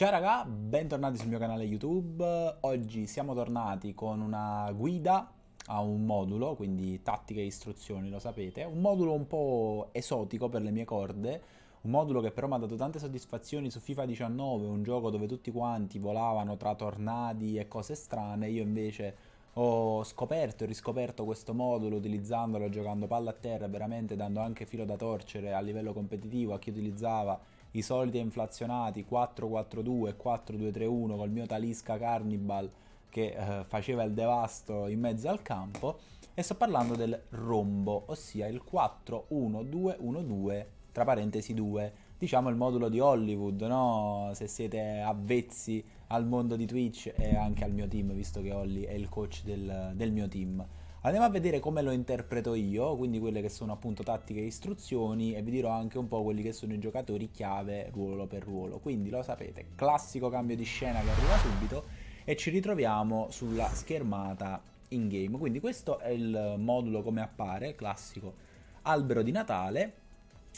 Ciao raga, bentornati sul mio canale YouTube. Oggi siamo tornati con una guida a un modulo, quindi tattiche e istruzioni, lo sapete. Un modulo un po' esotico per le mie corde, un modulo che però mi ha dato tante soddisfazioni su FIFA 19, un gioco dove tutti quanti volavano tra tornadi e cose strane, io invece ho scoperto e riscoperto questo modulo utilizzandolo, giocando palla a terra, veramente dando anche filo da torcere a livello competitivo a chi utilizzava i soliti inflazionati 4-4-2, 4-2-3-1 col mio Talisca Carnival che eh, faceva il devasto in mezzo al campo e sto parlando del rombo, ossia il 4-1-2-1-2 tra parentesi 2, diciamo il modulo di Hollywood, no? Se siete avvezzi al mondo di Twitch e anche al mio team, visto che Holly è il coach del, del mio team. Andiamo a vedere come lo interpreto io, quindi quelle che sono appunto tattiche e istruzioni e vi dirò anche un po' quelli che sono i giocatori chiave ruolo per ruolo. Quindi lo sapete, classico cambio di scena che arriva subito e ci ritroviamo sulla schermata in game. Quindi questo è il modulo come appare, classico albero di Natale.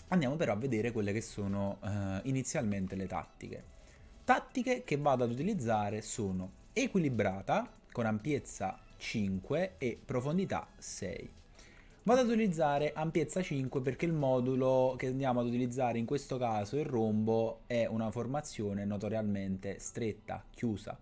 Andiamo però a vedere quelle che sono eh, inizialmente le tattiche. Tattiche che vado ad utilizzare sono equilibrata, con ampiezza 5 e profondità 6. Vado ad utilizzare ampiezza 5 perché il modulo che andiamo ad utilizzare in questo caso, il rombo, è una formazione notoriamente stretta, chiusa.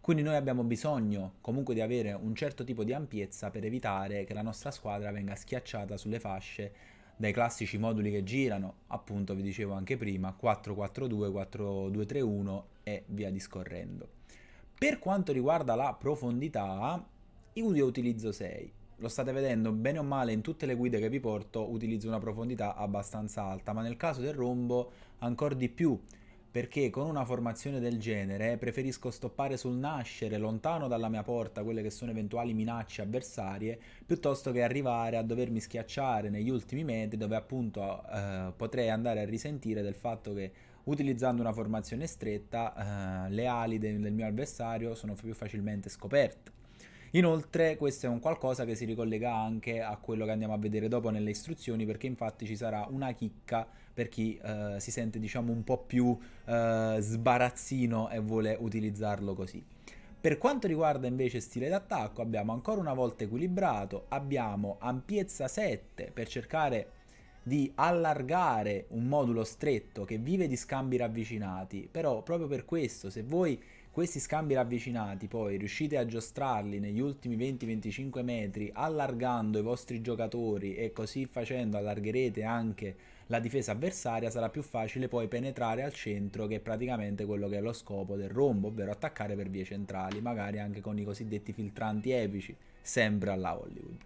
Quindi noi abbiamo bisogno comunque di avere un certo tipo di ampiezza per evitare che la nostra squadra venga schiacciata sulle fasce dai classici moduli che girano, appunto vi dicevo anche prima, 442, 4231 e via discorrendo. Per quanto riguarda la profondità, io ne utilizzo 6. Lo state vedendo bene o male in tutte le guide che vi porto utilizzo una profondità abbastanza alta, ma nel caso del rombo ancora di più perché con una formazione del genere preferisco stoppare sul nascere, lontano dalla mia porta, quelle che sono eventuali minacce avversarie, piuttosto che arrivare a dovermi schiacciare negli ultimi metri dove appunto eh, potrei andare a risentire del fatto che utilizzando una formazione stretta eh, le ali del, del mio avversario sono più facilmente scoperte. Inoltre questo è un qualcosa che si ricollega anche a quello che andiamo a vedere dopo nelle istruzioni perché infatti ci sarà una chicca per chi eh, si sente diciamo un po' più eh, sbarazzino e vuole utilizzarlo così. Per quanto riguarda invece stile d'attacco abbiamo ancora una volta equilibrato, abbiamo ampiezza 7 per cercare di allargare un modulo stretto che vive di scambi ravvicinati, però proprio per questo se voi questi scambi ravvicinati poi riuscite a giostrarli negli ultimi 20-25 metri allargando i vostri giocatori e così facendo allargherete anche la difesa avversaria sarà più facile poi penetrare al centro che è praticamente quello che è lo scopo del rombo ovvero attaccare per vie centrali magari anche con i cosiddetti filtranti epici sempre alla Hollywood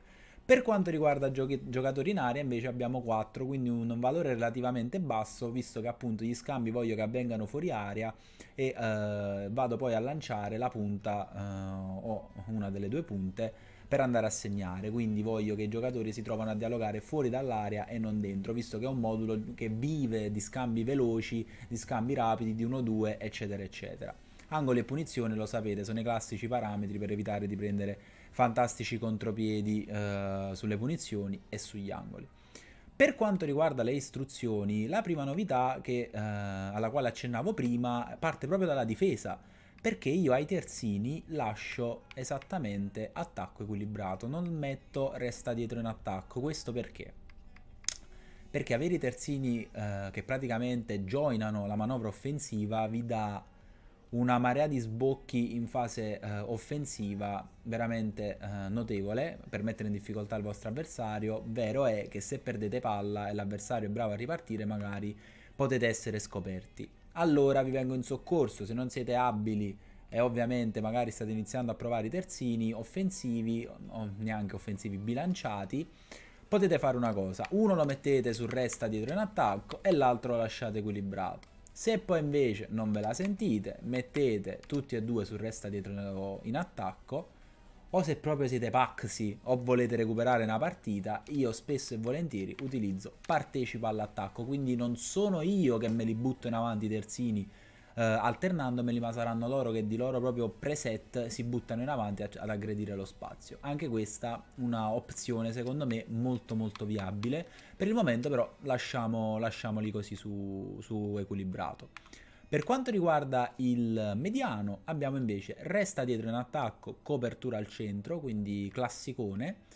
per quanto riguarda giochi- giocatori in area invece abbiamo 4, quindi un valore relativamente basso visto che appunto gli scambi voglio che avvengano fuori area e eh, vado poi a lanciare la punta eh, o una delle due punte per andare a segnare, quindi voglio che i giocatori si trovano a dialogare fuori dall'area e non dentro, visto che è un modulo che vive di scambi veloci, di scambi rapidi, di 1-2, eccetera, eccetera. Angoli e punizione, lo sapete, sono i classici parametri per evitare di prendere fantastici contropiedi eh, sulle punizioni e sugli angoli. Per quanto riguarda le istruzioni, la prima novità che, eh, alla quale accennavo prima parte proprio dalla difesa, perché io ai terzini lascio esattamente attacco equilibrato, non metto resta dietro in attacco, questo perché? Perché avere i terzini eh, che praticamente joinano la manovra offensiva vi dà una marea di sbocchi in fase eh, offensiva veramente eh, notevole per mettere in difficoltà il vostro avversario. Vero è che se perdete palla e l'avversario è bravo a ripartire, magari potete essere scoperti. Allora vi vengo in soccorso, se non siete abili e ovviamente magari state iniziando a provare i terzini offensivi o neanche offensivi bilanciati, potete fare una cosa. Uno lo mettete sul resta dietro in attacco e l'altro lo lasciate equilibrato se poi invece non ve la sentite, mettete tutti e due sul resta dietro in attacco, o se proprio siete paxi o volete recuperare una partita, io spesso e volentieri utilizzo partecipa all'attacco, quindi non sono io che me li butto in avanti i terzini eh, alternandomeli, ma saranno loro che di loro proprio preset si buttano in avanti ad aggredire lo spazio. Anche questa una opzione secondo me molto molto viabile, per il momento però lasciamo, lasciamoli così su, su equilibrato. Per quanto riguarda il mediano abbiamo invece resta dietro in attacco, copertura al centro, quindi classicone,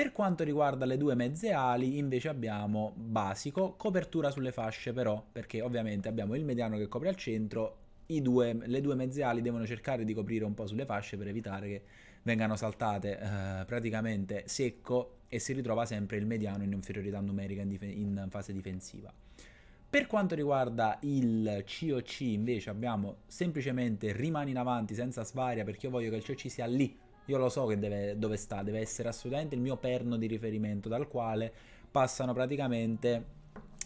per quanto riguarda le due mezze ali invece abbiamo basico, copertura sulle fasce però, perché ovviamente abbiamo il mediano che copre al centro, due, le due mezze ali devono cercare di coprire un po' sulle fasce per evitare che vengano saltate eh, praticamente secco e si ritrova sempre il mediano in inferiorità numerica in, dif- in fase difensiva. Per quanto riguarda il COC invece abbiamo semplicemente rimani in avanti senza svaria perché io voglio che il COC sia lì io lo so che deve, dove sta, deve essere assolutamente il mio perno di riferimento dal quale passano praticamente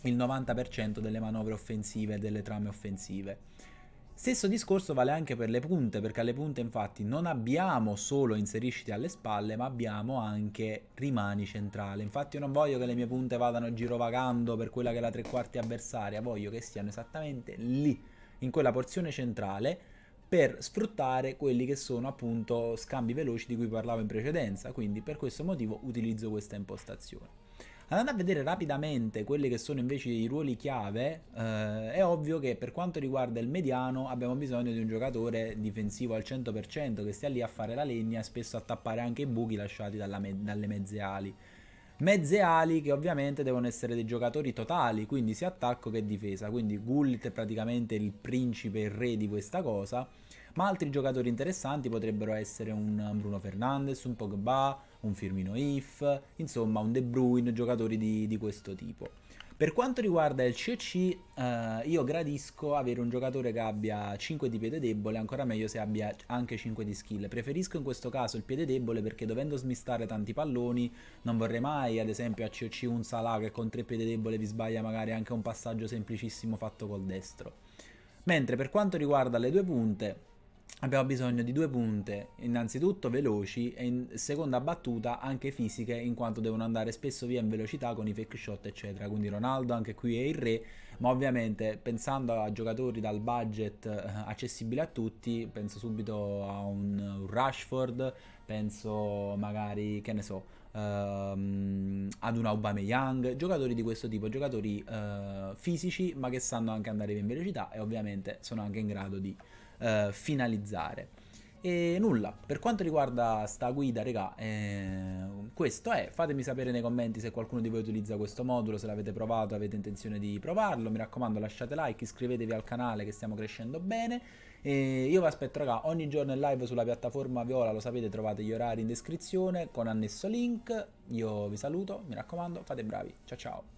il 90% delle manovre offensive e delle trame offensive. Stesso discorso vale anche per le punte, perché alle punte infatti non abbiamo solo inserisciti alle spalle, ma abbiamo anche rimani centrale. Infatti io non voglio che le mie punte vadano girovagando per quella che è la tre quarti avversaria, voglio che siano esattamente lì, in quella porzione centrale, per sfruttare quelli che sono appunto scambi veloci di cui parlavo in precedenza, quindi per questo motivo utilizzo questa impostazione. Andando a vedere rapidamente quelli che sono invece i ruoli chiave, eh, è ovvio che per quanto riguarda il mediano abbiamo bisogno di un giocatore difensivo al 100% che stia lì a fare la legna e spesso a tappare anche i buchi lasciati me- dalle mezze ali. Mezze ali che ovviamente devono essere dei giocatori totali, quindi sia attacco che difesa. Quindi Gullit è praticamente il principe e il re di questa cosa. Ma altri giocatori interessanti potrebbero essere un um, Bruno Fernandes, un Pogba, un Firmino If, insomma un De Bruyne, giocatori di, di questo tipo. Per quanto riguarda il COC, eh, io gradisco avere un giocatore che abbia 5 di piede debole, ancora meglio se abbia anche 5 di skill. Preferisco in questo caso il piede debole perché dovendo smistare tanti palloni, non vorrei mai, ad esempio, a COC un Salah che con 3 piede debole vi sbaglia magari anche un passaggio semplicissimo fatto col destro. Mentre per quanto riguarda le due punte, abbiamo bisogno di due punte, innanzitutto veloci e in seconda battuta anche fisiche in quanto devono andare spesso via in velocità con i fake shot eccetera, quindi Ronaldo anche qui è il re, ma ovviamente pensando a giocatori dal budget eh, accessibile a tutti, penso subito a un Rashford, penso magari che ne so Um, ad un Aubameyang, giocatori di questo tipo, giocatori uh, fisici ma che sanno anche andare via in velocità e ovviamente sono anche in grado di eh, finalizzare. E nulla, per quanto riguarda sta guida, regà, eh, questo è. Fatemi sapere nei commenti se qualcuno di voi utilizza questo modulo, se l'avete provato, avete intenzione di provarlo. Mi raccomando, lasciate like, iscrivetevi al canale che stiamo crescendo bene. E io vi aspetto, raga, ogni giorno in live sulla piattaforma Viola, lo sapete, trovate gli orari in descrizione con annesso link. Io vi saluto, mi raccomando, fate bravi. Ciao ciao.